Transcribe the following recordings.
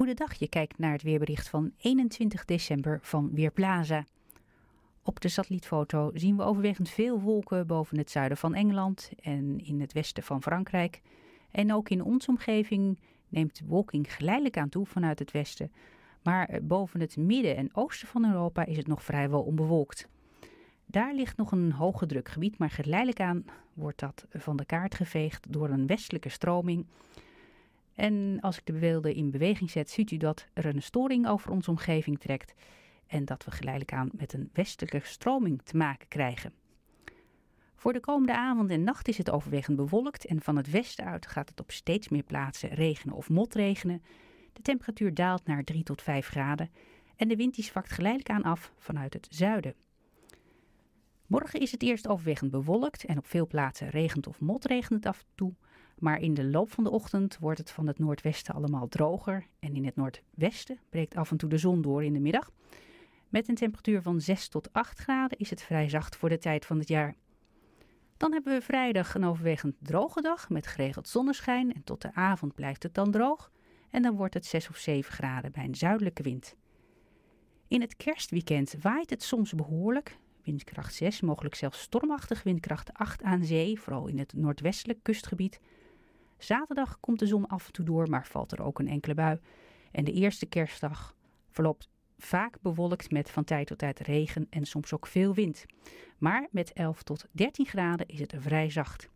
Goedendag, je kijkt naar het weerbericht van 21 december van Weerplaza. Op de satellietfoto zien we overwegend veel wolken boven het zuiden van Engeland en in het westen van Frankrijk. En ook in onze omgeving neemt wolking geleidelijk aan toe vanuit het westen. Maar eh, boven het midden en oosten van Europa is het nog vrijwel onbewolkt. Daar ligt nog een hoge drukgebied, maar geleidelijk aan wordt dat van de kaart geveegd door een westelijke stroming. En als ik de beelden in beweging zet, ziet u dat er een storing over onze omgeving trekt en dat we geleidelijk aan met een westelijke stroming te maken krijgen. Voor de komende avond en nacht is het overwegend bewolkt en van het westen uit gaat het op steeds meer plaatsen regenen of motregenen. De temperatuur daalt naar 3 tot 5 graden en de wind die zwakt geleidelijk aan af vanuit het zuiden. Morgen is het eerst overwegend bewolkt en op veel plaatsen regent of motregent het af en toe. Maar in de loop van de ochtend wordt het van het noordwesten allemaal droger. En in het noordwesten breekt af en toe de zon door in de middag. Met een temperatuur van 6 tot 8 graden is het vrij zacht voor de tijd van het jaar. Dan hebben we vrijdag een overwegend droge dag met geregeld zonneschijn. En tot de avond blijft het dan droog. En dan wordt het 6 of 7 graden bij een zuidelijke wind. In het kerstweekend waait het soms behoorlijk. Windkracht 6, mogelijk zelfs stormachtig, windkracht 8 aan zee, vooral in het noordwestelijk kustgebied. Zaterdag komt de zon af en toe door, maar valt er ook een enkele bui. En de eerste kerstdag verloopt vaak bewolkt met van tijd tot tijd regen en soms ook veel wind. Maar met 11 tot 13 graden is het vrij zacht.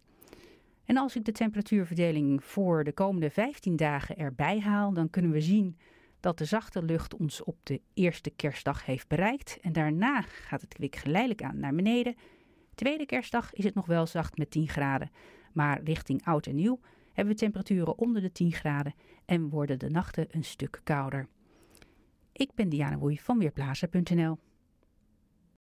En als ik de temperatuurverdeling voor de komende 15 dagen erbij haal, dan kunnen we zien dat de zachte lucht ons op de eerste kerstdag heeft bereikt. En daarna gaat het kwik geleidelijk aan naar beneden. Tweede kerstdag is het nog wel zacht met 10 graden. Maar richting oud en nieuw hebben we temperaturen onder de 10 graden en worden de nachten een stuk kouder. Ik ben Diana Woei van Weerplaza.nl.